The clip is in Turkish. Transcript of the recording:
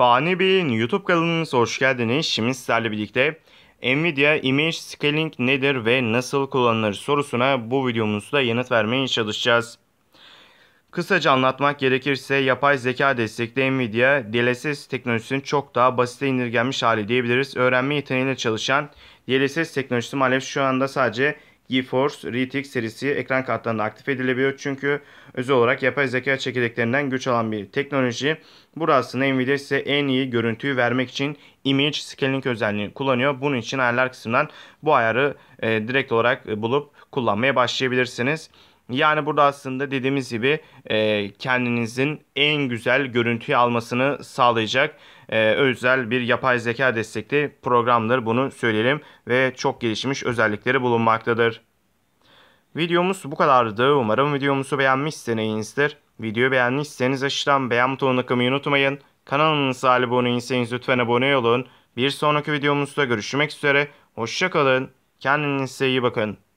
Fani Bey'in YouTube kanalınıza hoş geldiniz. Şimdi sizlerle birlikte Nvidia Image Scaling nedir ve nasıl kullanılır sorusuna bu videomuzda yanıt vermeye çalışacağız. Kısaca anlatmak gerekirse yapay zeka destekli Nvidia DLSS teknolojisinin çok daha basite indirgenmiş hali diyebiliriz. Öğrenme yeteneğiyle çalışan DLSS teknolojisi maalesef şu anda sadece GeForce RTX serisi ekran kartlarında aktif edilebiliyor. Çünkü özel olarak yapay zeka çekirdeklerinden güç alan bir teknoloji. Burası Nvidia size en iyi görüntüyü vermek için Image Scaling özelliğini kullanıyor. Bunun için ayarlar kısmından bu ayarı e, direkt olarak e, bulup kullanmaya başlayabilirsiniz. Yani burada aslında dediğimiz gibi e, kendinizin en güzel görüntüyü almasını sağlayacak e, özel bir yapay zeka destekli programdır. Bunu söyleyelim ve çok gelişmiş özellikleri bulunmaktadır. Videomuz bu kadardı. Umarım videomuzu beğenmişsinizdir. Videoyu beğenmişseniz aşağıdan beğen butonuna kılmayı unutmayın. Kanalımıza abone değilseniz lütfen abone olun. Bir sonraki videomuzda görüşmek üzere. Hoşçakalın. Kendinize iyi bakın.